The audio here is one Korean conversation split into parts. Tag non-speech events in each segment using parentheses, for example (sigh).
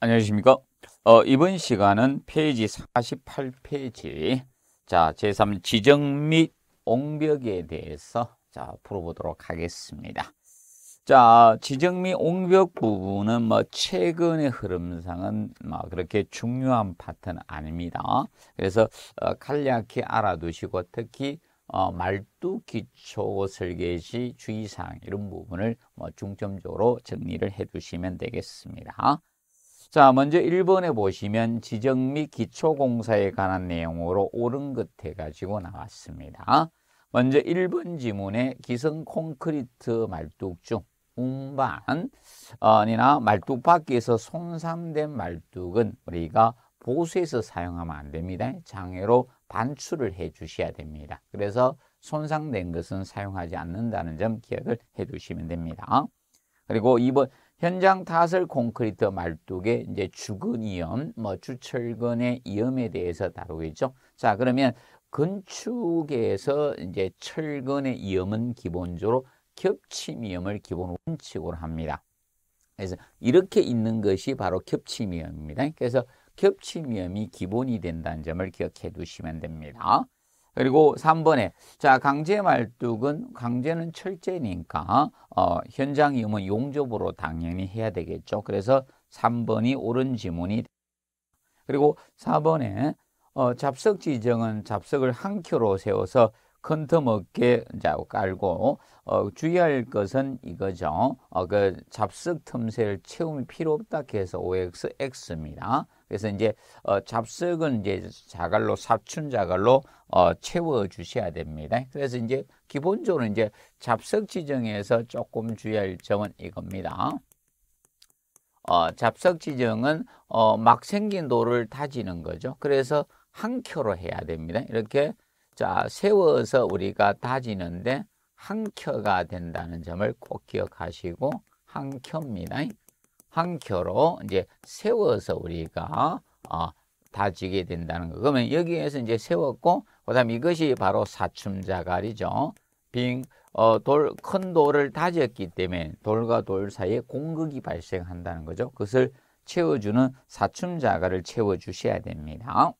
안녕하십니까 어, 이번 시간은 페이지 48페이지 자 제3 지정 및 옹벽에 대해서 자 풀어보도록 하겠습니다 자 지정 및 옹벽 부분은 뭐 최근의 흐름상은 뭐 그렇게 중요한 파트는 아닙니다 그래서 어, 간략히 알아두시고 특히 어, 말뚝 기초 설계 시 주의사항 이런 부분을 뭐 중점적으로 정리를 해 두시면 되겠습니다. 자, 먼저 1번에 보시면 지정 및 기초공사에 관한 내용으로 오른 끝에 가지고 나왔습니다. 먼저 1번 지문에 기성 콘크리트 말뚝중 운반이나 어, 말뚝 밖에서 손상된 말뚝은 우리가 보수해서 사용하면 안 됩니다. 장애로 반출을 해 주셔야 됩니다. 그래서 손상된 것은 사용하지 않는다는 점 기억을 해 두시면 됩니다. 그리고 2번 현장 타설 콘크리트 말뚝에 이제 주근 이염, 뭐 주철근의 이염에 대해서 다루겠죠. 자, 그러면 건축에서 이제 철근의 이염은 기본적으로 겹침 이염을 기본 원칙으로 합니다. 그래서 이렇게 있는 것이 바로 겹침 이염입니다. 그래서 겹침 이염이 기본이 된다는 점을 기억해 두시면 됩니다. 그리고 3번에 자 강제 말뚝은 강제는 철제니까 어, 현장이 면 용접으로 당연히 해야 되겠죠. 그래서 3번이 옳은 지문이 그리고 4번에 어, 잡석 지정은 잡석을 한 켜로 세워서 큰 틈 없게 깔고 어, 주의할 것은 이거죠. 어, 그 잡석 틈새를 채움이 필요 없다 해서 OX X입니다. 그래서 이제 어, 잡석은 이제 자갈로 사춘 자갈로 어, 채워 주셔야 됩니다. 그래서 이제 기본적으로 이제 잡석 지정에서 조금 주의할 점은 이겁니다. 어, 잡석 지정은 어, 막 생긴 돌을 다지는 거죠. 그래서 한 켜로 해야 됩니다. 이렇게 자 세워서 우리가 다지는데 한 켜가 된다는 점을 꼭 기억하시고 한 켜입니다. 한 켜로 이제 세워서 우리가 어, 다지게 된다는 거. 그러면 여기에서 이제 세웠고 그다음 이것이 바로 사춤자갈이죠. 빙 어, 돌, 큰 돌을 다졌기 때문에 돌과 돌 사이에 공극이 발생한다는 거죠. 그것을 채워주는 사춤자갈을 채워주셔야 됩니다.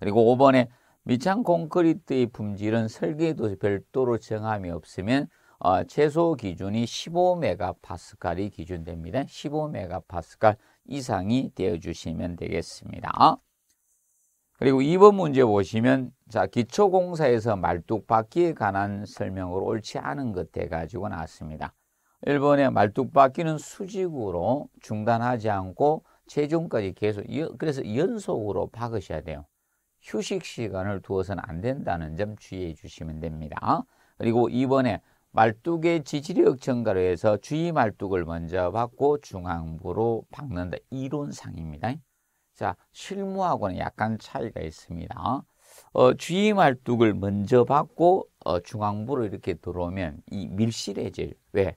그리고 5번에 미창 콘크리트의 품질은 설계도 별도로 정함이 없으면 어, 최소 기준이 15메가파스칼이 기준됩니다. 15메가파스칼 이상이 되어주시면 되겠습니다. 그리고 2번 문제 보시면 자 기초공사에서 말뚝박기에 관한 설명으로 옳지 않은 것 돼가지고 나왔습니다. 1번에 말뚝박기는 수직으로 중단하지 않고 체중까지 계속 그래서 연속으로 박으셔야 돼요. 휴식 시간을 두어서는 안 된다는 점 주의해 주시면 됩니다. 그리고 2번에 말뚝의 지지력 증가로 해서 주위 말뚝을 먼저 받고 중앙부로 박는다. 이론상입니다. 자, 실무하고는 약간 차이가 있습니다. 어, 주위 말뚝을 먼저 받고 어, 중앙부로 이렇게 들어오면 이 밀실해질. 왜?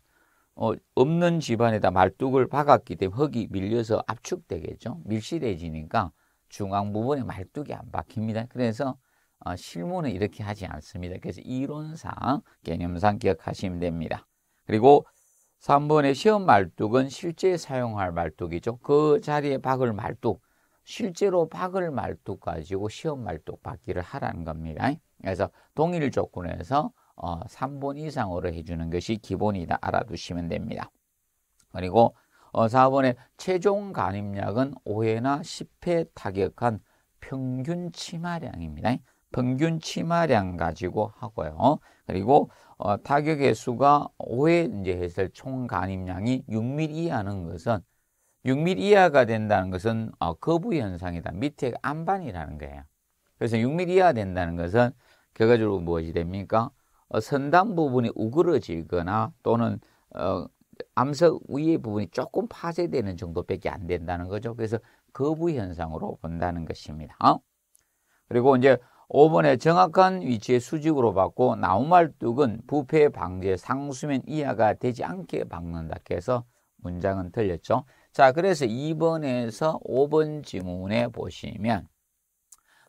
어, 없는 집안에다 말뚝을 박았기 때문에 흙이 밀려서 압축되겠죠. 밀실해지니까 중앙 부분에 말뚝이 안 박힙니다. 그래서 어, 실무는 이렇게 하지 않습니다. 그래서 이론상, 개념상 기억하시면 됩니다. 그리고 3번의 시험 말뚝은 실제 사용할 말뚝이죠. 그 자리에 박을 말뚝, 실제로 박을 말뚝 가지고 시험 말뚝 받기를 하라는 겁니다. 그래서 동일 조건에서 3번 어, 이상으로 해주는 것이 기본이다 알아두시면 됩니다. 그리고 4번의 어, 최종 간입약은 5회나 10회 타격한 평균 치마량입니다. 평균 치마량 가지고 하고요. 그리고 어, 타격 의수가 5회 이제 했을 총 간입량이 6mm 이하는 것은 6mm 이하가 된다는 것은 어, 거부 현상이다. 밑에 안반이라는 거예요. 그래서 6mm 이하 된다는 것은 결과적으로 무엇이 됩니까? 어, 선단 부분이 우그러지거나 또는 어, 암석 위의 부분이 조금 파쇄되는 정도밖에 안 된다는 거죠. 그래서 거부 현상으로 본다는 것입니다. 어? 그리고 이제 5번에 정확한 위치의 수직으로 받고 나우말뚝은 부패 방지의 상수면 이하가 되지 않게 박는다 해서 문장은 틀렸죠. 자, 그래서 2번에서 5번 지문에 보시면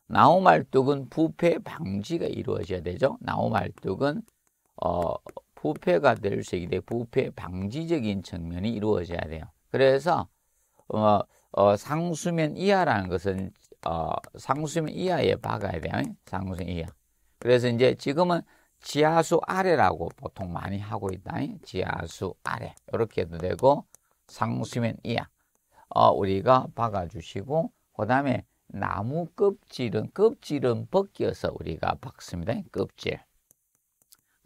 나우말뚝은 부패 방지가 이루어져야 되죠. 나우말뚝은 어, 부패가 될 수 있게 부패 방지적인 측면이 이루어져야 돼요. 그래서 어, 어, 상수면 이하라는 것은 어, 상수면 이하에 박아야 돼요. 상수면 이하. 그래서 이제 지금은 지하수 아래라고 보통 많이 하고 있다. 지하수 아래. 이렇게 해도 되고, 상수면 이하. 어, 우리가 박아주시고, 그 다음에 나무 껍질은, 껍질은 벗겨서 우리가 박습니다. 껍질.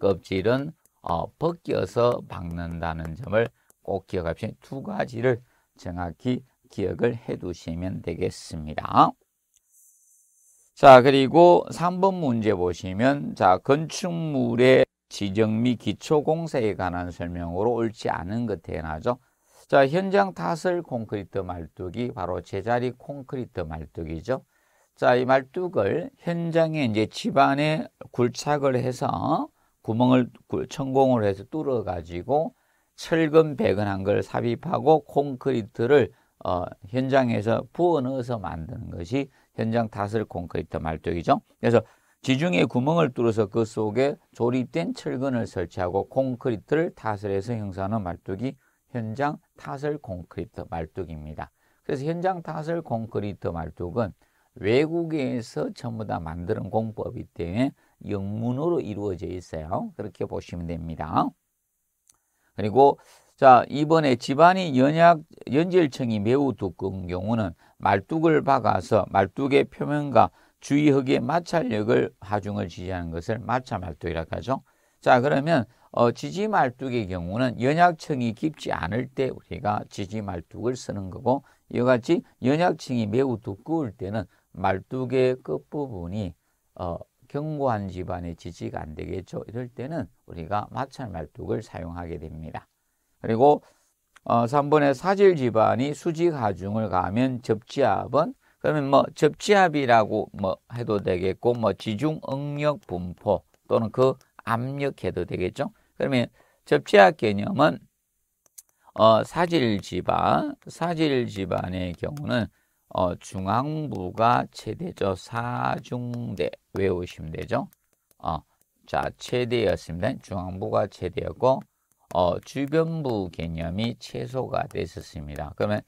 껍질은 어, 벗겨서 박는다는 점을 꼭기억합시다두 가지를 정확히 기억을 해 두시면 되겠습니다. 자, 그리고 3번 문제 보시면 자, 건축물의 지정 및 기초 공사에 관한 설명으로 옳지 않은 것 대나죠. 자, 현장 타설 콘크리트 말뚝이 바로 제자리 콘크리트 말뚝이죠. 자, 이 말뚝을 현장에 이제 집안에 굴착을 해서 구멍을 천공을 해서 뚫어 가지고 철근 배근한 걸 삽입하고 콘크리트를 어, 현장에서 부어 넣어서 만드는 것이 현장 다슬 콘크리트 말뚝이죠. 그래서 지중해 구멍을 뚫어서 그 속에 조립된 철근을 설치하고 콘크리트를 타설해서 형성하는 말뚝이 현장 타설 콘크리트 말뚝입니다. 그래서 현장 타설 콘크리트 말뚝은 외국에서 전부 다 만드는 공법이기 때문에 영문으로 이루어져 있어요. 그렇게 보시면 됩니다. 그리고 자 이번에 집안이 연약 연질층이 매우 두꺼운 경우는 말뚝을 박아서 말뚝의 표면과 주위 흙의 마찰력을 하중을 지지하는 것을 마찰 말뚝이라고 하죠. 자 그러면 어, 지지 말뚝의 경우는 연약층이 깊지 않을 때 우리가 지지 말뚝을 쓰는 거고 이와 같이 연약층이 매우 두꺼울 때는 말뚝의 끝부분이 어, 견고한 집안의 지지가 안 되겠죠. 이럴 때는 우리가 마찰 말뚝을 사용하게 됩니다. 그리고 어, 3번에 사질 집안이 수직 하중을 가면 접지압은 그러면 뭐 접지압이라고 뭐 해도 되겠고 뭐 지중 응력 분포 또는 그 압력 해도 되겠죠. 그러면 접지압 개념은 어, 사질 지방, 사질 지방의 경우는 어, 중앙부가 최대죠. 사중대 외우시면 되죠. 어, 자, 최대였습니다. 중앙부가 최대였고 어, 주변부 개념이 최소가 됐었습니다. 그러면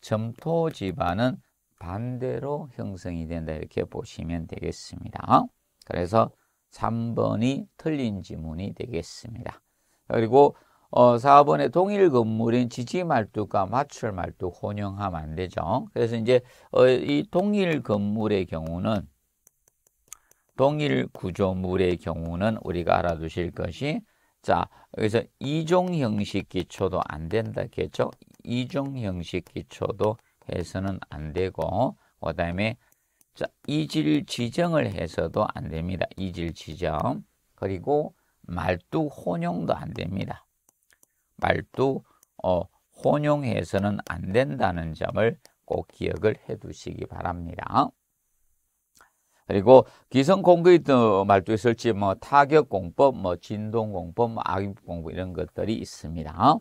점토 집안은 반대로 형성이 된다 이렇게 보시면 되겠습니다. 그래서 3번이 틀린 지문이 되겠습니다. 그리고 어, 4번에 동일 건물인 지지 말뚝과 맞출 말뚝 혼용하면 안 되죠. 그래서 이제 어, 이 동일 건물의 경우는 동일 구조물의 경우는 우리가 알아두실 것이 자, 그래서 이종 형식 기초도 안 된다겠죠? 이종 형식 기초도 해서는 안 되고, 그 다음에 자, 이질 지정을 해서도 안 됩니다. 이질 지정. 그리고 말뚝 혼용도 안 됩니다. 말뚝 어, 혼용해서는 안 된다는 점을 꼭 기억을 해 두시기 바랍니다. 그리고 기성 콘크리트 말도 있을지 뭐 타격 공법, 뭐 진동 공법, 뭐 악입 공법 이런 것들이 있습니다.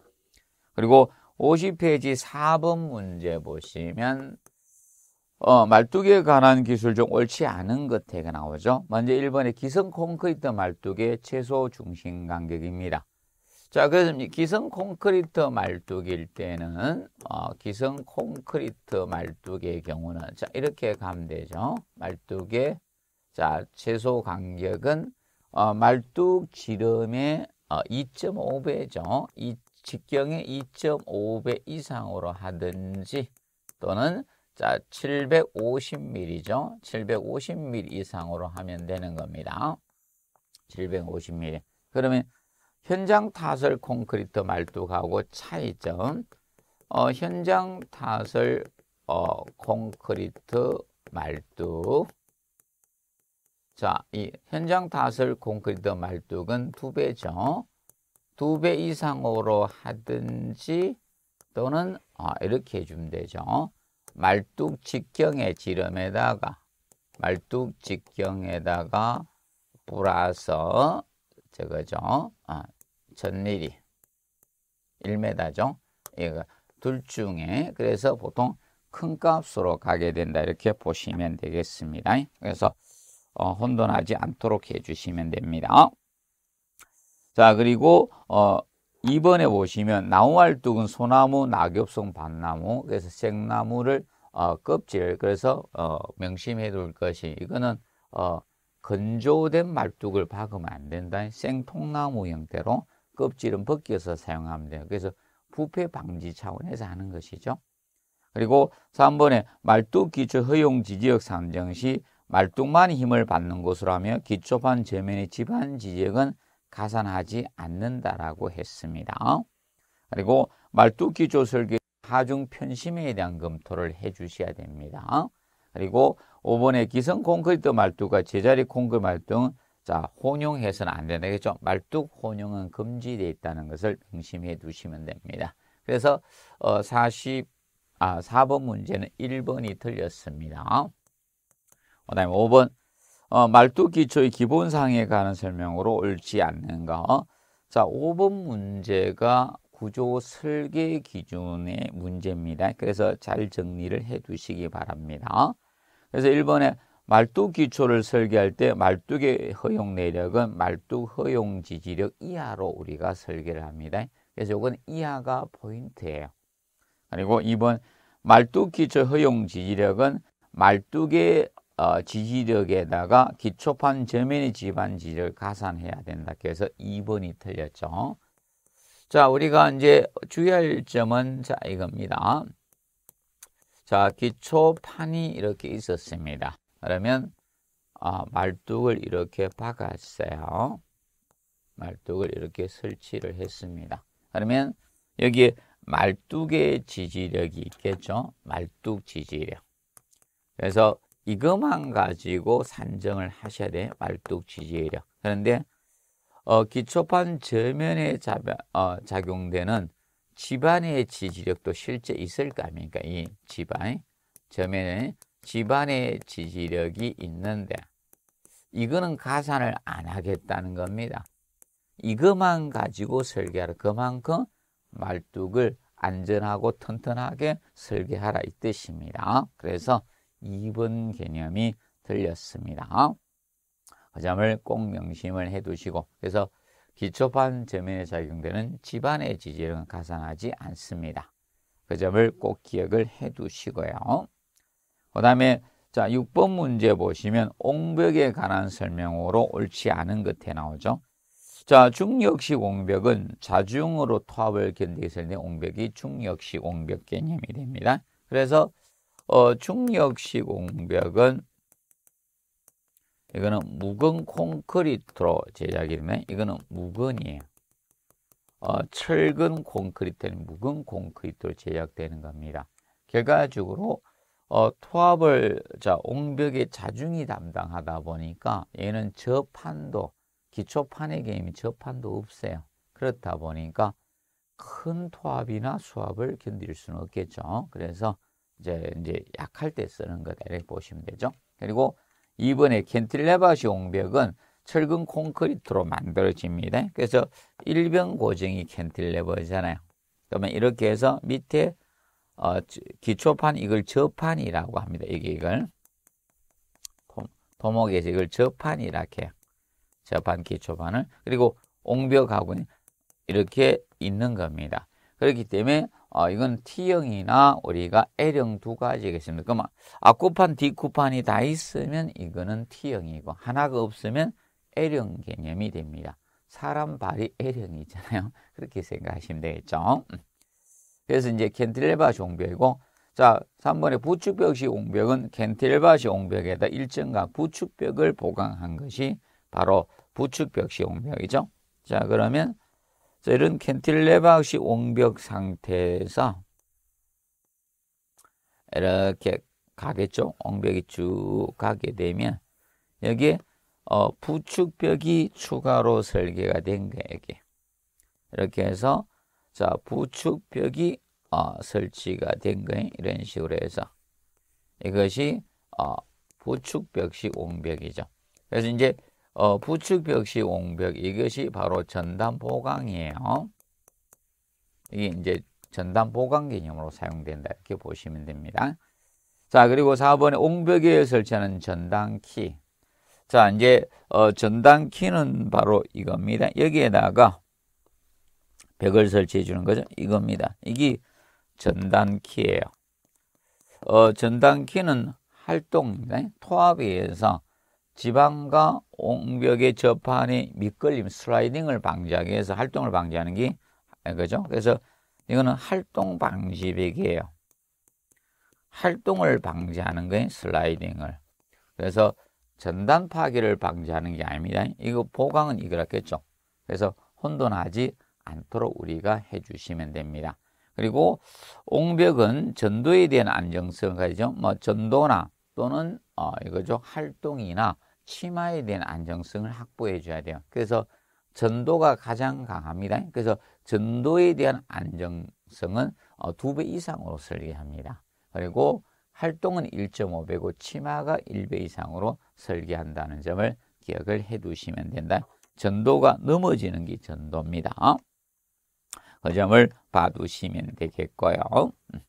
그리고 50페이지 4번 문제 보시면 어, 말뚝에 관한 기술 중 옳지 않은 것에가 나오죠. 먼저 1번에 기성 콘크리트 말뚝의 최소 중심 간격입니다. 자, 그래서 기성 콘크리트 말뚝일 때는 어, 기성 콘크리트 말뚝의 경우는 자 이렇게 가면 되죠. 말뚝의 자 최소 간격은 어, 말뚝 지름의 어, 2.5배죠. 이 직경의 2.5배 이상으로 하든지 또는 자 750mm죠. 750mm 이상으로 하면 되는 겁니다. 750mm. 그러면 현장 타설 콘크리트 말뚝하고 차이점 어, 현장 타설 어, 콘크리트 말뚝 자, 이 현장 타설 콘크리트 말뚝은 두 배죠. 두 배 이상으로 하든지 또는 어, 이렇게 해주면 되죠. 말뚝 직경의 지름에다가 말뚝 직경에다가 플러스 저거죠. 아, 전일이 1m죠. 이거 예, 그 둘 중에 그래서 보통 큰 값으로 가게 된다 이렇게 보시면 되겠습니다. 그래서 어, 혼돈하지 않도록 해주시면 됩니다. 자 그리고 어, 이번에 보시면 나무알뚝은 소나무, 낙엽송, 밤나무 그래서 생나무를 어, 껍질 그래서 어, 명심해 둘 것이 이거는 어, 건조된 말뚝을 박으면 안 된다는 생통나무 형태로 껍질은 벗겨서 사용하면 돼요. 그래서 부패 방지 차원에서 하는 것이죠. 그리고 3번에 말뚝 기초 허용지 지역 산정 시 말뚝만 힘을 받는 곳으로 하며 기초판 저면의 집안 지역은 가산하지 않는다라고 했습니다. 그리고 말뚝 기초 설계 하중 편심에 대한 검토를 해 주셔야 됩니다. 그리고 5번에 기성 콘크리트 말뚝과 제자리 콘크리트 말뚝은 자, 혼용해서는 안 된다. 그죠? 말뚝 혼용은 금지되어 있다는 것을 명심해 두시면 됩니다. 그래서 어, 40, 아, 4번 문제는 1번이 틀렸습니다. 그 다음에 5번 어, 말뚝 기초의 기본상에 관한 설명으로 옳지 않는가. 어? 자, 5번 문제가 구조 설계 기준의 문제입니다. 그래서 잘 정리를 해 두시기 바랍니다. 그래서 일본에 말뚝 기초를 설계할 때 말뚝의 허용 내력은 말뚝 허용 지지력 이하로 우리가 설계를 합니다. 그래서 이건 이하가 포인트예요. 그리고 이번 말뚝 기초 허용 지지력은 말뚝의 어, 지지력에다가 기초판 저면의 지반 지지를 가산해야 된다. 그래서 2번이 틀렸죠. 자, 우리가 이제 주의할 점은 자, 이겁니다. 자, 기초판이 이렇게 있었습니다. 그러면 어, 말뚝을 이렇게 박았어요. 말뚝을 이렇게 설치를 했습니다. 그러면 여기 에 말뚝의 지지력이 있겠죠. 말뚝 지지력. 그래서 이것만 가지고 산정을 하셔야 돼요. 말뚝 지지력. 그런데 어, 기초판 저면에 자, 어, 작용되는 집안의 지지력도 실제 있을까 합니까? 이 지반 점에는 지반의 지지력이 있는데 이거는 가산을 안 하겠다는 겁니다. 이것만 가지고 설계하라. 그만큼 말뚝을 안전하고 튼튼하게 설계하라 이 뜻입니다. 그래서 2번 개념이 들렸습니다. 그 점을 꼭 명심을 해두시고 그래서 기초판 점면에 작용되는 집안의 지지력은 가산하지 않습니다. 그 점을 꼭 기억을 해 두시고요. 그 다음에 자 6번 문제 보시면 옹벽에 관한 설명으로 옳지 않은 것에 나오죠. 자 중력식 옹벽은 자중으로 토합을 견디기 게때 옹벽이 중력식 옹벽 개념이 됩니다. 그래서 어, 중력식 옹벽은 이거는 묵은 콘크리트로 제작이네. 되 이거는 묵은이에요 어, 철근 콘크리트는 무건 콘크리트로 제작되는 겁니다. 결과적으로 어, 토합을 자 옹벽의 자중이 담당하다 보니까 얘는 저판도 기초판의 개념이 저판도 없어요. 그렇다 보니까 큰 토합이나 수압을 견딜 수는 없겠죠. 그래서 이제 이제 약할 때 쓰는 거다 이렇게 보시면 되죠. 그리고 이번에 켄틸레바시 옹벽은 철근 콘크리트로 만들어집니다. 그래서 일병 고정이 켄틸레버잖아요. 그러면 이렇게 해서 밑에 어, 기초판 이걸 저판이라고 합니다. 이게 이걸 도목에서 이걸 저판이라 해요. 저판 기초판을 그리고 옹벽하고는 이렇게 있는 겁니다. 그렇기 때문에 어, 이건 T형이나 우리가 L형 두 가지겠습니다. 그러면 앞구판, 뒷구판이 다 있으면 이거는 T형이고 하나가 없으면 L형 개념이 됩니다. 사람 발이 L형이잖아요. (laughs) 그렇게 생각하시면 되겠죠. 음. 그래서 이제 캔틸레바 종벽이고 자, 3번에 부축벽식 옹벽은 캔틸레바식 옹벽에다 일정각 부축벽을 보강한 것이 바로 부축벽식 옹벽이죠. 자, 그러면 이런 캔틸레바시 옹벽 상태에서 이렇게 가겠죠. 옹벽이 쭉 가게 되면 여기에 어, 부축벽이 추가로 설계가 된 거예요. 여기. 이렇게 해서 자 부축벽이 어, 설치가 된 거예요. 이런 식으로 해서 이것이 어, 부축벽식 옹벽이죠. 그래서 이제 어, 부측 벽시 옹벽 이것이 바로 전단 보강이에요. 이게 이제 전담 보강 개념으로 사용된다 이렇게 보시면 됩니다. 자 그리고 4번에 옹벽에 설치하는 전단키 자 이제 어, 전단키는 바로 이겁니다. 여기에다가 벽을 설치해 주는 거죠. 이겁니다. 이게 전단키예요. 어, 전단키는 활동 토합에 의해서 지방과 옹벽의 접하의 미끌림, 슬라이딩을 방지하기 위해서 활동을 방지하는 게 그죠? 그래서 이거는 활동 방지벽이에요. 활동을 방지하는 거예요. 슬라이딩을. 그래서 전단 파기를 방지하는 게 아닙니다. 이거 보강은 이거랬겠죠. 그래서 혼돈하지 않도록 우리가 해주시면 됩니다. 그리고 옹벽은 전도에 대한 안정성을 가지죠. 뭐 전도나 또는 어, 이거죠. 활동이나 치마에 대한 안정성을 확보해 줘야 돼요. 그래서 전도가 가장 강합니다. 그래서 전도에 대한 안정성은 어, 두배 이상으로 설계합니다. 그리고 활동은 1.5배고 치마가 1배 이상으로 설계한다는 점을 기억을 해 두시면 된다. 전도가 넘어지는 게 전도입니다. 그 점을 봐두시면 되겠고요. 음.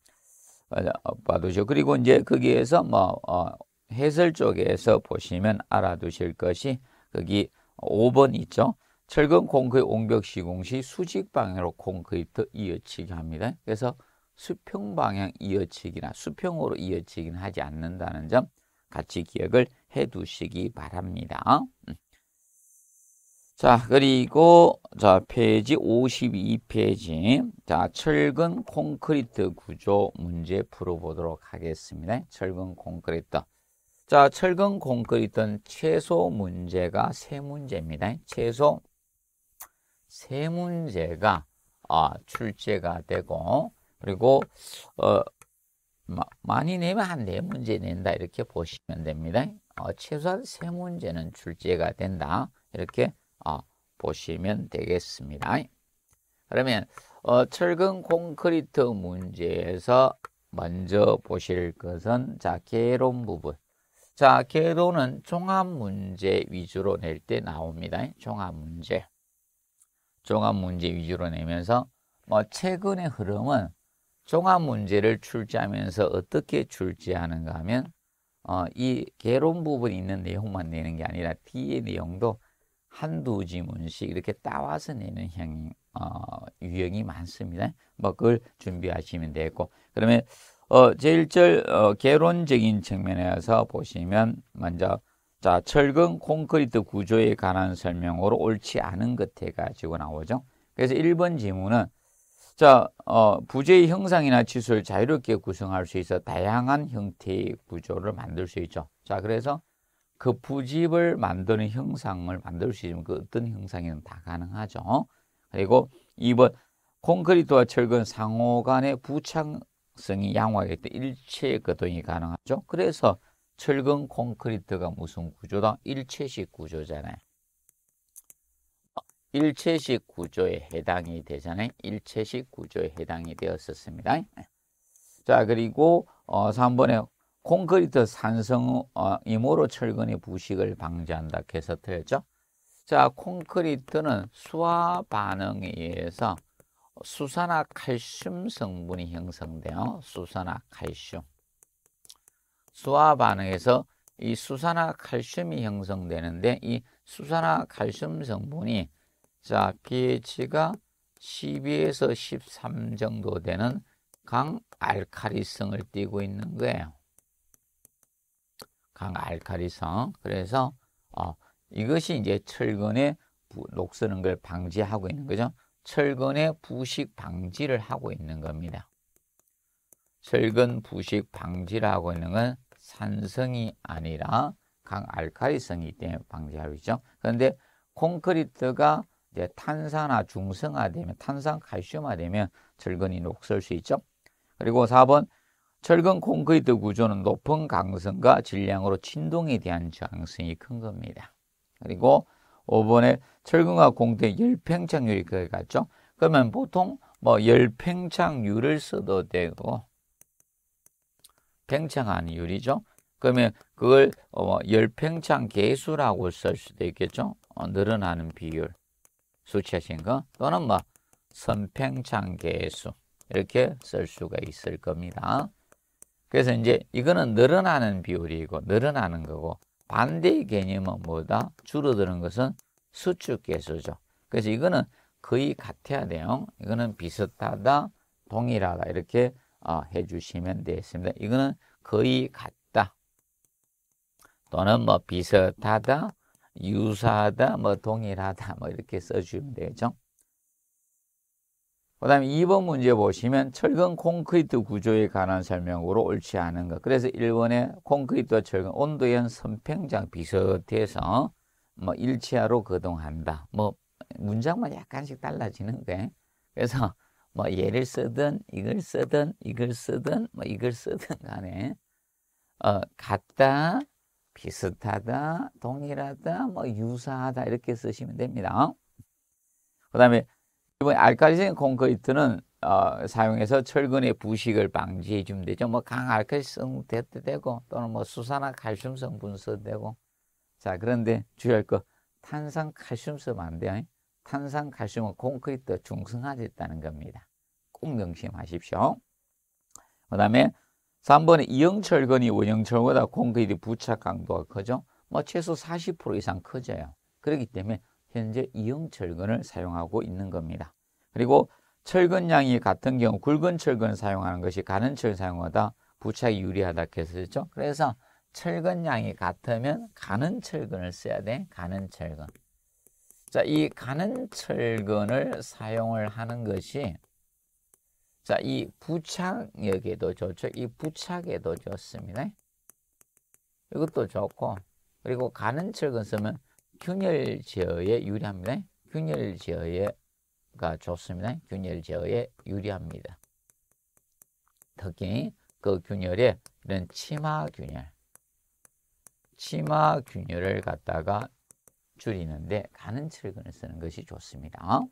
어, 봐두죠. 그리고 이제 거기에서 뭐 어, 해설 쪽에서 보시면 알아두실 것이 거기 5번 있죠. 철근 콘크리트 옹벽 시공 시 수직 방향으로 콘크리트 이어치기 합니다. 그래서 수평 방향 이어치기나 수평으로 이어치기는 하지 않는다는 점 같이 기억을 해 두시기 바랍니다. 음. 자, 그리고 자, 페이지 52페이지. 자, 철근 콘크리트 구조 문제 풀어 보도록 하겠습니다. 철근 콘크리트. 자, 철근 콘크리트는 최소 문제가 세 문제입니다. 최소 세 문제가 아, 출제가 되고 그리고 어, 많이 내면 한 네 문제 낸다 이렇게 보시면 됩니다. 어, 최소한 세 문제는 출제가 된다 이렇게 어, 보시면 되겠습니다. 그러면 어, 철근 콘크리트 문제에서 먼저 보실 것은 자 개론 부분 자, 궤도는 종합문제 위주로 낼 때 나옵니다. 종합문제. 종합문제 위주로 내면서 뭐 최근의 흐름은 종합문제를 출제하면서 어떻게 출제하는가 하면 어, 이 개론 부분에 있는 내용만 내는 게 아니라 뒤의 내용도 한두 지문씩 이렇게 따와서 내는 향, 어, 유형이 많습니다. 뭐 그걸 준비하시면 되고 그러면 어, 제1절 어, 개론적인 측면에서 보시면 먼저 자 철근 콘크리트 구조에 관한 설명으로 옳지 않은 것 해가지고 나오죠. 그래서 1번 지문은 자 어, 부재의 형상이나 치수를 자유롭게 구성할 수 있어 다양한 형태의 구조를 만들 수 있죠. 자 그래서 그 부집을 만드는 형상을 만들 수 있으면 그 어떤 형상이든 다 가능하죠. 그리고 2번 콘크리트와 철근 상호 간의 부착 성이 양호하게때 일체의 거동이 가능하죠. 그래서 철근 콘크리트가 무슨 구조다? 일체식 구조잖아요. 일체식 구조에 해당이 되잖아요. 일체식 구조에 해당이 되었었습니다. 자, 그리고 어, 3번에 콘크리트 산성 어, 이모로 철근의 부식을 방지한다 해서 틀렸죠. 자, 콘크리트는 수화 반응에 의해서 수산화 칼슘 성분이 형성되어 수산화 칼슘. 수화 반응에서 이 수산화 칼슘이 형성되는데 이 수산화 칼슘 성분이 자 pH가 12에서 13 정도 되는 강 알카리성을 띠고 있는 거예요. 강 알카리성. 그래서 어, 이것이 이제 철근의 녹슬는걸 방지하고 있는 거죠. 철근의 부식 방지를 하고 있는 겁니다. 철근 부식 방지를 하고 있는 건 산성이 아니라 강알칼리성이 때문에 방지하고 있죠. 그런데 콘크리트가 이제 탄산화 중성화되면 탄산 칼슘화되면 철근이 녹슬 수 있죠. 그리고 4번 철근 콘크리트 구조는 높은 강성과 질량으로 진동에 대한 저항성이 큰 겁니다. 그리고 5번에 철근과 공대 열팽창률이 같죠. 그러면 보통 뭐 열팽창률을 써도 되고 팽창한 율이죠. 그러면 그걸 어, 뭐 열팽창 개수라고 쓸 수도 있겠죠. 어, 늘어나는 비율 수치하신 거 또는 뭐 선팽창 개수 이렇게 쓸 수가 있을 겁니다. 그래서 이제 이거는 늘어나는 비율이고 늘어나는 거고 반대의 개념은 뭐다? 줄어드는 것은 수축 개수죠. 그래서 이거는 거의 같아야 돼요. 이거는 비슷하다, 동일하다 이렇게 어, 해주시면 되겠습니다. 이거는 거의 같다 또는 뭐 비슷하다, 유사하다, 뭐 동일하다 뭐 이렇게 써주면 되죠. 그 다음에 2번 문제 보시면 철근 콘크리트 구조에 관한 설명으로 옳지 않은 것. 그래서 1번에 콘크리트와 철근 온도연 선평장 비슷해서 뭐 일치하로 거동한다. 뭐 문장만 약간씩 달라지는데. 그래서 뭐 얘를 쓰든 이걸 쓰든 이걸 쓰든 뭐 이걸 쓰든 간에 어 같다, 비슷하다, 동일하다, 뭐 유사하다 이렇게 쓰시면 됩니다. 그 다음에 이번 알칼리성 콘크리트는 어, 사용해서 철근의 부식을 방지해 주면 되죠. 뭐 강알칼리성 대도 되고 또는 뭐 수산화 칼슘 성분도 되고. 자 그런데 주의할 거 탄산 칼슘 쓰안 돼요. 탄산 칼슘은 콘크리트 중성화돼 다는 겁니다. 꼭 명심하십시오. 그 다음에 3번에 이형철근이 원형철보다 콘크리트 부착 강도가 커져 뭐 최소 40% 이상 커져요. 그렇기 때문에 현재 이형 철근을 사용하고 있는 겁니다. 그리고 철근 양이 같은 경우 굵은 철근 사용하는 것이 가는 철 사용하다 부착이 유리하다 했었죠. 그래서 철근 양이 같으면 가는 철근을 써야 돼. 가는 철근. 자, 이 가는 철근을 사용을 하는 것이 자, 이 부착력에도 좋죠. 이 부착에도 좋습니다. 이것도 좋고 그리고 가는 철근 쓰면 균열 제어에 유리합니다. 균열 제어가 좋습니다. 균열 제어에 유리합니다. 특히 그 균열에 이런 치마 균열, 치마 균열을 갖다가 줄이는데 가는 철근을 쓰는 것이 좋습니다.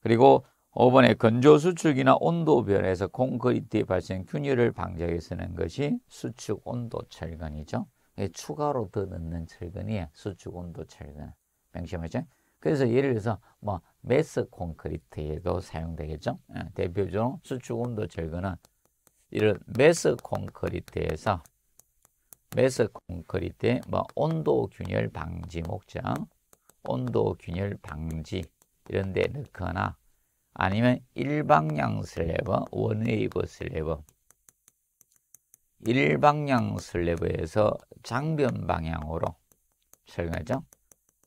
그리고 5번에 건조 수축이나 온도별에서 콘크리트에 발생 균열을 방지하기 쓰는 것이 수축 온도 철근이죠. 예, 추가로 더 넣는 철근이 수축온도 철근. 명심하죠? 그래서 예를 들어서 뭐 메스 콘크리트에도 사용되겠죠? 예, 대표적으로 수축온도 철근은 이런 메스 콘크리트에서 메스 콘크리트의 뭐 온도 균열 방지 목장, 온도 균열 방지 이런 데 넣거나 아니면 일방향 슬래버, 원웨이브 슬래버 일방향 슬래브에서 장변 방향으로 철근하죠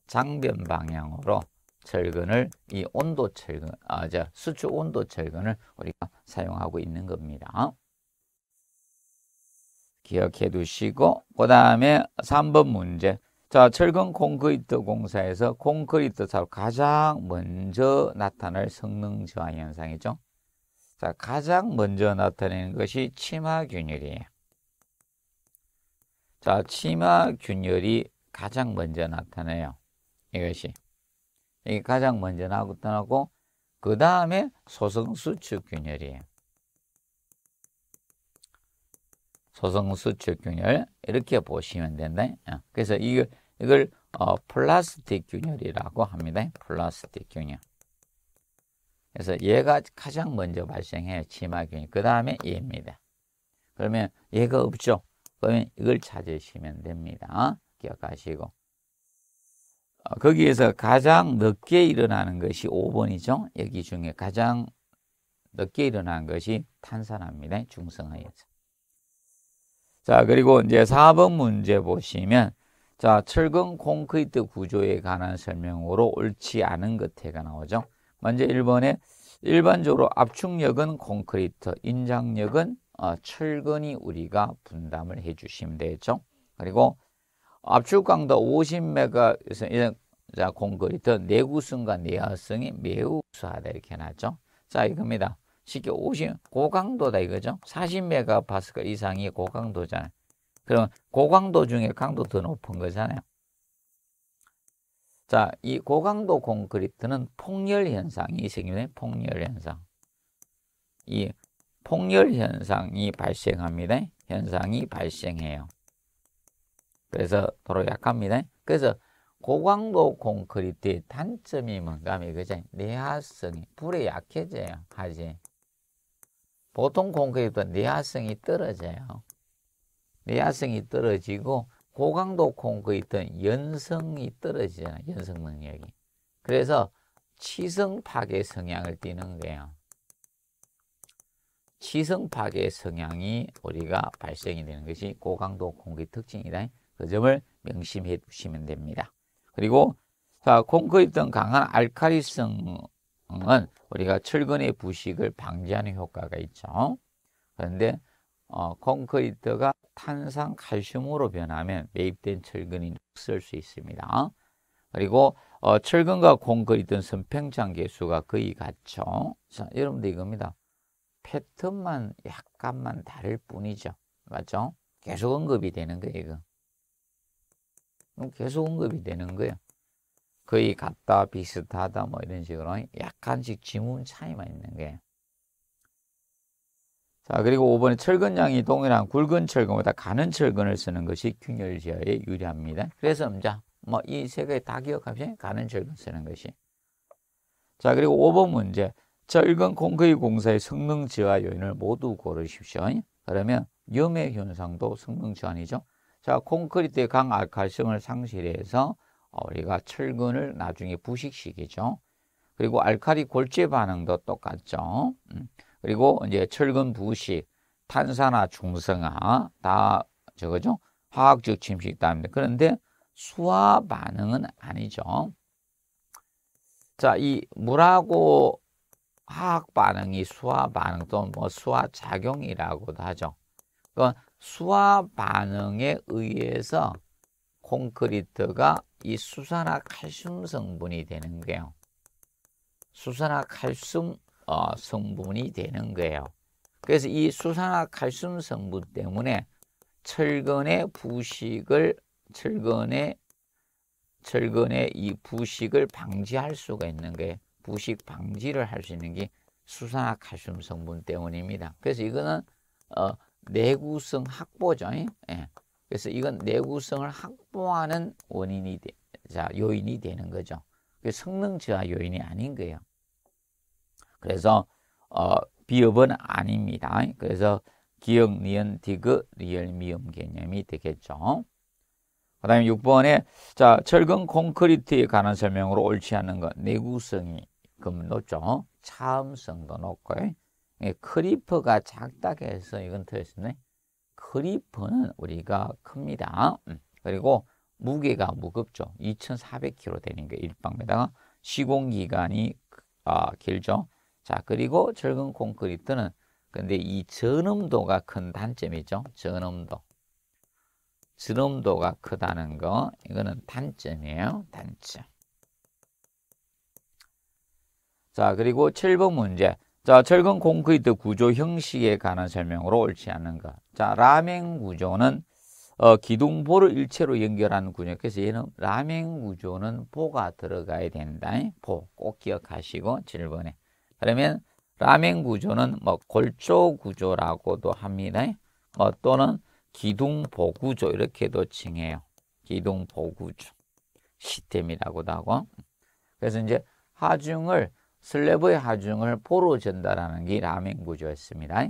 장변 방향으로 철근을 이 온도 철근, 아, 자, 수축 온도 철근을 우리가 사용하고 있는 겁니다. 기억해 두시고 그 다음에 3번 문제 자 철근 콘크리트 공사에서 콘크리트 사업 가장 먼저 나타날 성능 저하 현상이죠. 자 가장 먼저 나타내는 것이 치마 균열이에요. 자, 치마 균열이 가장 먼저 나타나요. 이것이. 이게 가장 먼저 나타나고, 그 다음에 소성수축 균열이에요. 소성수축 균열, 이렇게 보시면 된다. 어, 그래서 이걸, 이걸 어, 플라스틱 균열이라고 합니다. 플라스틱 균열. 그래서 얘가 가장 먼저 발생해요. 치마 균열. 그 다음에 얘입니다. 그러면 얘가 없죠. 그러면 이걸 찾으시면 됩니다. 기억하시고. 어, 거기에서 가장 늦게 일어나는 것이 5번이죠. 여기 중에 가장 늦게 일어난 것이 탄산합니다. 중성화에서 자, 그리고 이제 4번 문제 보시면 자, 철근 콘크리트 구조에 관한 설명으로 옳지 않은 것태가 나오죠. 먼저 1번에 일반적으로 압축력은 콘크리트, 인장력은 어, 출근이 우리가 분담을 해 주시면 되죠. 그리고 압축 강도 50메가 자 공거리든 내구성과 내화성이 매우 우수하다 이렇게 나죠. 자 이겁니다. 쉽게 50 고강도다 이거죠. 40메가 파스칼 이상이 고강도잖아요. 그럼 고강도 중에 강도 더 높은 거잖아요. 자, 이 고강도 콘크리트는 폭열 현상이 생기네. 폭열 현상. 이 폭열 현상이 발생합니다. 현상이 발생해요. 그래서 도로 약합니다. 그래서 고강도 콘크리트의 단점이 뭔가면 그죠? 내화성이 불에 약해져요. 하지. 보통 콘크리트는 내화성이 떨어져요. 내화성이 떨어지고 고강도 콘크리트는 연성이 떨어지잖아요. 연성 능력이. 그래서 치성 파괴 성향을 띠는 거예요. 시성 파괴 성향이 우리가 발생이 되는 것이 고강도 공기 특징이다. 그 점을 명심해 두시면 됩니다. 그리고 자, 콘크리트 등 강한 알칼리성은 우리가 철근의 부식을 방지하는 효과가 있죠. 그런데 어, 콘크리트가 탄산 칼슘으로 변하면 매입된 철근이 흡수수 있습니다. 그리고 어, 철근과 콘크리트는 선평장 개수가 거의 같죠. 자, 여러분들 이겁니다. 패턴만 약간만 다를 뿐이죠. 맞죠? 계속 언급이 되는 거예요, 이거. 음, 계속 언급이 되는 거예요. 거의 같다, 비슷하다, 뭐 이런 식으로 약간씩 지문 차이만 있는 거예요. 자, 그리고 5번에 철근량이 동일한 굵은 철근보다 가는 철근을 쓰는 것이 균열 제어에 유리합니다. 그래서 음, 자뭐 이 세 개 다 기억하시면 가는 철근 쓰는 것이. 자, 그리고 5번 문제. 자, 1번 콘크리 공사의 성능 저하 요인을 모두 고르십시오. 그러면 염의 현상도 성능 저하이죠. 자, 콘크리트의 강알칼성을 상실해서 우리가 철근을 나중에 부식시키죠. 그리고 알칼리 골재 반응도 똑같죠. 음, 그리고 이제 철근 부식, 탄산화 중성화 다 저거죠. 화학적 침식 담입니 그런데 수화 반응은 아니죠. 자, 이 물하고 화학 반응이 수화 반응 또뭐 수화 작용이라고도 하죠. 그 수화 반응에 의해서 콘크리트가 이 수산화 칼슘 성분이 되는 거예요. 수산화 칼슘 어, 성분이 되는 거예요. 그래서 이 수산화 칼슘 성분 때문에 철근의 부식을 철근의 철근의 이 부식을 방지할 수가 있는 거예요. 부식 방지를 할 수 있는 게 수산화 칼슘 성분 때문입니다. 그래서 이거는 어, 내구성 확보죠. 예. 그래서 이건 내구성을 확보하는 원인이 되, 자, 요인이 되는 거죠. 그 성능 저하 요인이 아닌 거예요. 그래서 어, 비업은 아닙니다. 그래서 기억, 니은, 디귿, 리얼, 미음 개념이 되겠죠. 그 다음에 6번에 자 철근 콘크리트에 관한 설명으로 옳지 않은 것 내구성이 금 높죠. 차음성도 높고 크리퍼가 작다고 해서 이건 틀렸습 크리퍼는 우리가 큽니다. 음. 그리고 무게가 무겁죠. 2,400kg 되는 게 일방에다가 시공기간이 아, 길죠. 자 그리고 절근 콘크리트는 근데 이 전음도가 큰 단점이죠. 전음도. 전음도가 크다는 거 이거는 단점이에요. 단점. 자, 그리고 7번 문제. 자, 철근 콘크리트 구조 형식에 관한 설명으로 옳지 않은 것. 자, 라멘 구조는 어, 기둥보를 일체로 연결하는 구조. 그래서 얘는 라멘 구조는 보가 들어가야 된다. 보. 꼭 기억하시고 7번에. 그러면 라멘 구조는 뭐 골조 구조라고도 합니다. 뭐 또는 기둥 보구조 이렇게도 칭해요. 기둥 보구조 시스템이라고도 하고. 그래서 이제 하중을 슬래브의 하중을 포로 전달하는 게 라멘 구조였습니다.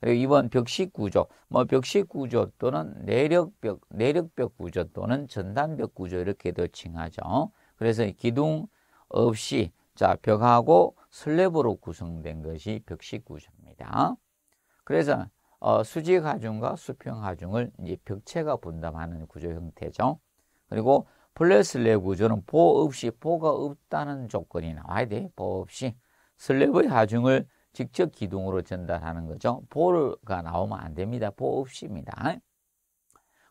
그리고 이번 벽식 구조, 뭐 벽식 구조 또는 내력벽, 내력벽 구조 또는 전단벽 구조 이렇게도 칭하죠. 그래서 기둥 없이 자 벽하고 슬래브로 구성된 것이 벽식 구조입니다. 그래서 어, 수직 하중과 수평 하중을 이제 벽체가 분담하는 구조 형태죠. 그리고 플레슬레 구조는 보 없이 보가 없다는 조건이 나와야 돼. 보 없이 슬랩의 하중을 직접 기둥으로 전달하는 거죠. 보가 나오면 안 됩니다. 보 없이입니다.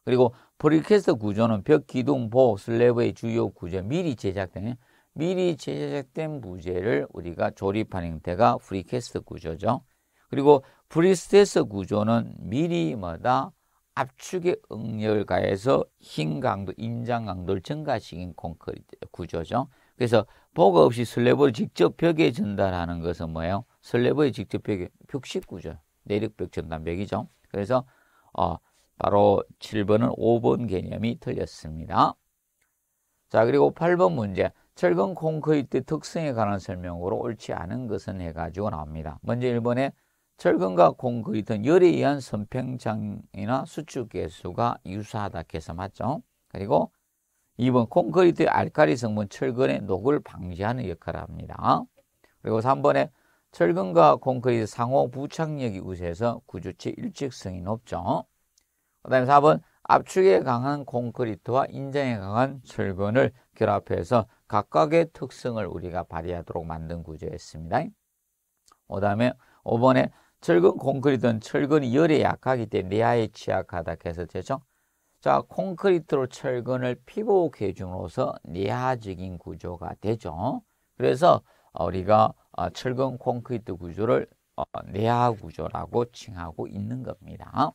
그리고 프리캐스트 구조는 벽 기둥 보 슬랩의 주요 구조 미리 제작된 미리 제작된 부재를 우리가 조립한 형태가 프리캐스트 구조죠. 그리고 프리스테스 구조는 미리마다 압축의 응열 가해서 흰 강도, 인장 강도를 증가시킨 콘크리트 구조죠. 그래서 보가 없이 슬래버를 직접 벽에 전달하는 것은 뭐예요? 슬래버의 직접 벽에 벽식구조내륙벽 전단벽이죠. 그래서 어, 바로 7번은 5번 개념이 틀렸습니다. 자 그리고 8번 문제 철근 콘크리트 특성에 관한 설명으로 옳지 않은 것은 해가지고 나옵니다. 먼저 1번에 철근과 공그이등 열에 의한 선평장이나 수축 개수가 유사하다 해서 맞죠? 그리고 2번 콘크리트의 그 알칼리 성분 철근의 녹을 방지하는 역할을 합니다. 그리고 3번에 철근과 콘크리트 그 상호 부착력이 우세해서 구조체 일직성이 높죠. 그 다음에 4번 압축에 강한 콘크리트와 그 인장에 강한 철근을 결합해서 각각의 특성을 우리가 발휘하도록 만든 구조였습니다. 그 다음에 5번에 철근 콘크리트는 철근이 열에 약하기 때문에 내하에 취약하다 해서 제정. 자, 콘크리트로 철근을 피부 기준으로서 내야적인 구조가 되죠. 그래서 우리가 어, 철근 콘크리트 구조를 내야 어, 구조라고 칭하고 있는 겁니다.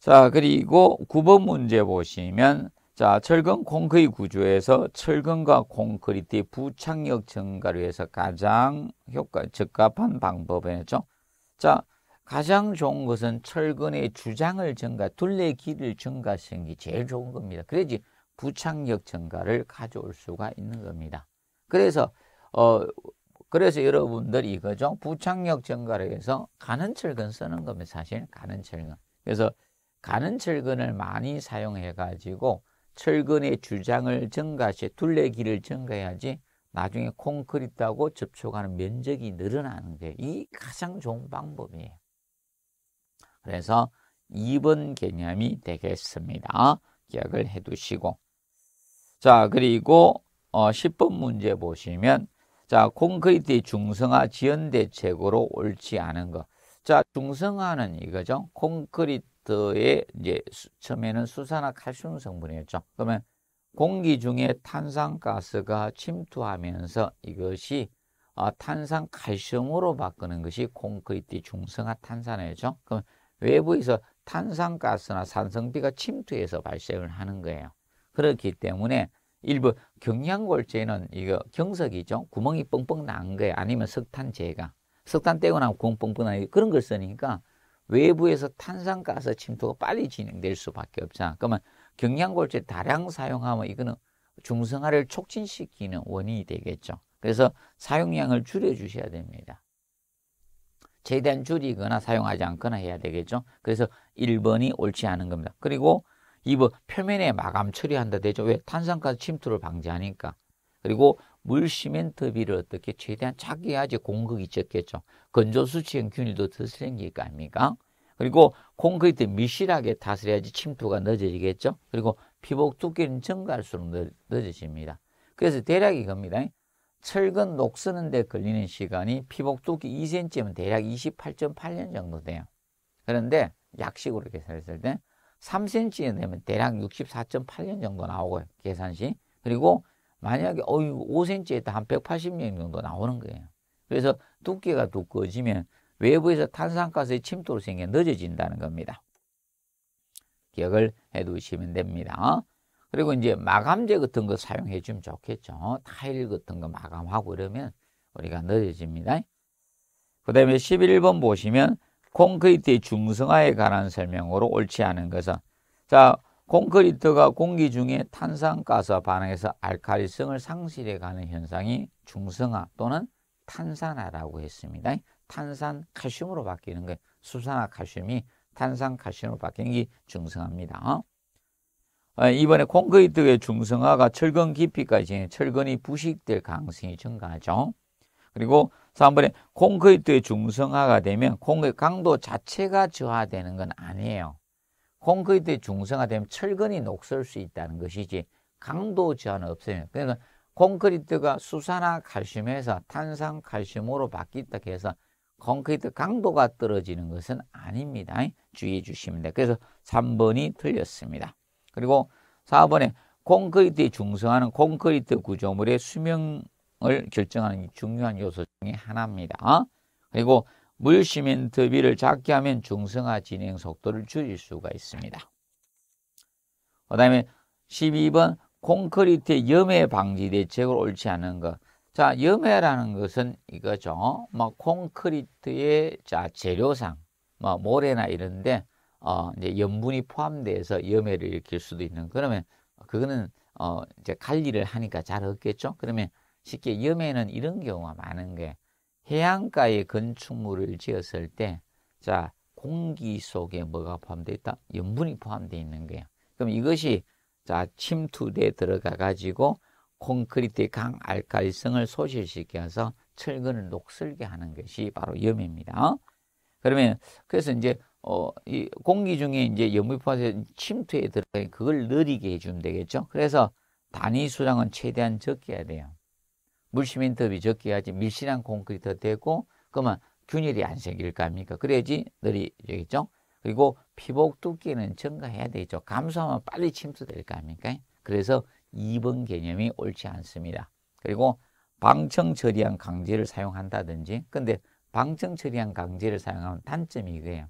자, 그리고 9번 문제 보시면 자, 철근 콘크리 구조에서 철근과 콘크리트의 부착력 증가를 위해서 가장 효과, 적합한 방법이죠 자, 가장 좋은 것은 철근의 주장을 증가, 둘레 길을 증가시키는 게 제일 좋은 겁니다. 그래야지 부착력 증가를 가져올 수가 있는 겁니다. 그래서, 어, 그래서 여러분들 이거죠. 부착력 증가를 위해서 가는 철근 쓰는 겁니다. 사실 가는 철근. 그래서 가는 철근을 많이 사용해 가지고 철근의 주장을 증가시 둘레길을 증가해야지 나중에 콘크리트하고 접촉하는 면적이 늘어나는 게 이 가장 좋은 방법이에요. 그래서 2번 개념이 되겠습니다. 기억을 해 두시고 자 그리고 어, 10번 문제 보시면 자 콘크리트의 중성화 지연 대책으로 옳지 않은 것. 자 중성화는 이거죠. 콘크리트 카스트의 이제 처음에는 수산화 칼슘 성분이었죠. 그러면 공기 중에 탄산가스가 침투하면서 이것이 어, 탄산 칼슘으로 바꾸는 것이 콘크리트 중성화 탄산이죠. 그럼 외부에서 탄산가스나 산성비가 침투해서 발생을 하는 거예요. 그렇기 때문에 일부 경량골재는 이거 경석이죠. 구멍이 뻥뻥 난 거예요. 아니면 석탄재가. 석탄 떼고 나면 구멍 뻥뻥 나요. 그런 걸 쓰니까 외부에서 탄산가스 침투가 빨리 진행될 수밖에 없잖아. 그러면 경량골제 다량 사용하면 이거는 중성화를 촉진시키는 원인이 되겠죠. 그래서 사용량을 줄여주셔야 됩니다. 최대한 줄이거나 사용하지 않거나 해야 되겠죠. 그래서 1번이 옳지 않은 겁니다. 그리고 2번 표면에 마감 처리한다 되죠. 왜? 탄산가스 침투를 방지하니까. 그리고 물, 시멘트 비를 어떻게 최대한 작게야지 공급이 적겠죠. 건조수치형 균일도 더 생길 거 아닙니까? 그리고 콘크리트 미실하게 다스려야지 침투가 늦어지겠죠. 그리고 피복 두께는 증가할수록 늦어집니다. 그래서 대략 이겁니다. 철근 녹 쓰는데 걸리는 시간이 피복 두께 2cm면 대략 28.8년 정도 돼요. 그런데 약식으로 계산했을 때 3cm 되면 대략 64.8년 정도 나오고요. 계산시. 그리고 만약에 5cm에 한1 8 0 m 정도 나오는 거예요. 그래서 두께가 두꺼워지면 외부에서 탄산가스의 침투로 생겨 늦어진다는 겁니다. 기억을 해 두시면 됩니다. 그리고 이제 마감제 같은 거 사용해 주면 좋겠죠. 타일 같은 거 마감하고 이러면 우리가 늦어집니다. 그 다음에 11번 보시면 콘크리트의 중성화에 관한 설명으로 옳지 않은 것은 자 콘크리트가 공기 중에 탄산가스와 반응해서 알칼리성을 상실해 가는 현상이 중성화 또는 탄산화라고 했습니다. 탄산 칼슘으로 바뀌는 게 수산화 칼슘이 탄산 칼슘으로 바뀌는 게 중성화입니다. 어, 이번에 콘크리트의 중성화가 철근 깊이까지 철근이 부식될 가능성이 증가하죠. 그리고 3번에 콘크리트의 중성화가 되면 콘크리트 강도 자체가 저하되는 건 아니에요. 콘크리트 중성화되면 철근이 녹슬 수 있다는 것이지 강도 저하는 없어요. 그래서 그러니까 콘크리트가 수산화 칼슘에서 탄산 칼슘으로 바뀌다 었 해서 콘크리트 강도가 떨어지는 것은 아닙니다. 주의해 주시면 돼요. 그래서 3번이 틀렸습니다. 그리고 4번에 콘크리트의 중성화는 콘크리트 구조물의 수명을 결정하는 중요한 요소 중에 하나입니다. 그리고 물 시멘트 비를 작게 하면 중성화 진행 속도를 줄일 수가 있습니다. 그 다음에 12번 콘크리트의 염해 방지 대책을 옳지 않은 것. 자, 염해라는 것은 이거죠. 뭐 콘크리트의 자 재료상, 뭐 모래나 이런데 어 이제 염분이 포함돼서 염해를 일으킬 수도 있는. 그러면 그거는 어 이제 관리를 하니까 잘 없겠죠. 그러면 쉽게 염해는 이런 경우가 많은 게 해안가에 건축물을 지었을 때, 자, 공기 속에 뭐가 포함되어 있다? 염분이 포함되어 있는 거예요. 그럼 이것이 자, 침투대에 들어가 가지고 콘크리트의 강 알칼리성을 소실시켜서 철근을 녹슬게 하는 것이 바로 염입니다. 그러면 그래서 이제 어, 이 공기 중에 이제 염이 포함해서 침투에 들어가 그걸 느리게 해주면 되겠죠. 그래서 단위 수량은 최대한 적게 해야 돼요. 물시민 더비 적게 하지 밀실한 콘크리트 되고 그러면 균열이 안 생길 거 아닙니까? 그래야지 느이겠죠 그리고 피복 두께는 증가해야 되죠. 감소하면 빨리 침투될 거 아닙니까? 그래서 2번 개념이 옳지 않습니다. 그리고 방청 처리한 강제를 사용한다든지 근데 방청 처리한 강제를 사용하면 단점이 이거예요.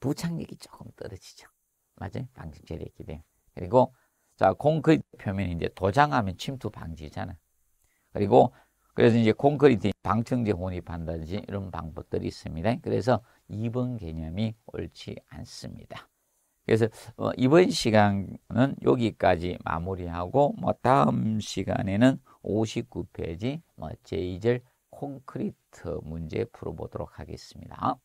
부착력이 조금 떨어지죠. 맞아요? 방청 처리했기 때문에. 그리고 자 콘크리트 표면이 이제 도장하면 침투 방지잖아. 그리고 그래서 이제 콘크리트 방청제 혼입한다든지 이런 방법들이 있습니다. 그래서 2번 개념이 옳지 않습니다. 그래서 어, 이번 시간은 여기까지 마무리하고 뭐 다음 시간에는 59페이지 뭐 제2절 콘크리트 문제 풀어보도록 하겠습니다.